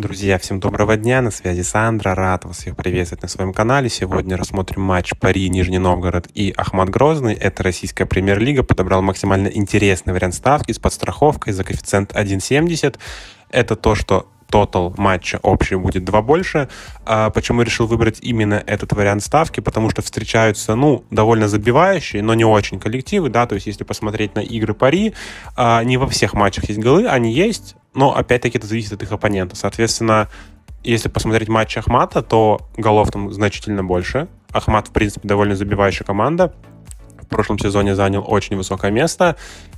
Друзья, всем доброго дня, на связи Сандра, рад вас всех приветствовать на своем канале. Сегодня рассмотрим матч Пари, Нижний Новгород и Ахмат Грозный. Это российская премьер-лига, подобрал максимально интересный вариант ставки с подстраховкой за коэффициент 1.70. Это то, что тотал матча общий будет два больше. А почему решил выбрать именно этот вариант ставки? Потому что встречаются, ну, довольно забивающие, но не очень коллективы, да, то есть если посмотреть на игры пари, а, не во всех матчах есть голы, они есть, но опять-таки это зависит от их оппонента. Соответственно, если посмотреть матчи Ахмата, то голов там значительно больше. Ахмат, в принципе, довольно забивающая команда. В прошлом сезоне занял очень высокое место.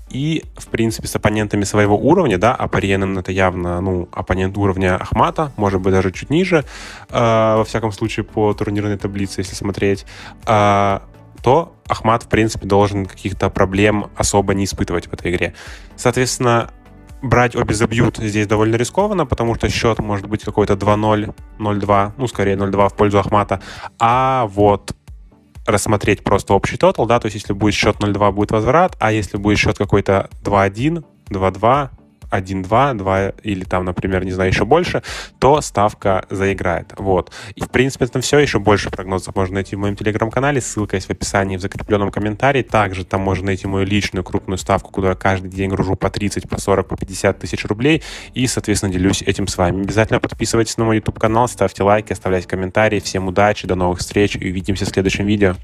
И, в принципе, с оппонентами своего уровня, да, а Париеном это явно, ну, оппонент уровня Ахмата, может быть, даже чуть ниже, э, во всяком случае, по турнирной таблице, если смотреть, э, то Ахмат, в принципе, должен каких-то проблем особо не испытывать в этой игре. Соответственно, брать обе забьют здесь довольно рискованно, потому что счет может быть какой-то 2-0, 0-2, ну, скорее 0-2 в пользу Ахмата. А вот рассмотреть просто общий тотал, да, то есть если будет счет 0-2, будет возврат, а если будет счет какой-то 2-1, 2-2, 1-2, 2 или там, например, не знаю, еще больше, то ставка заиграет. Вот. И, в принципе, там все. Еще больше прогнозов можно найти в моем телеграм-канале. Ссылка есть в описании в закрепленном комментарии. Также там можно найти мою личную крупную ставку, куда я каждый день гружу по 30, по 40, по 50 тысяч рублей. И, соответственно, делюсь этим с вами. Обязательно подписывайтесь на мой YouTube-канал, ставьте лайки, оставляйте комментарии. Всем удачи, до новых встреч и увидимся в следующем видео.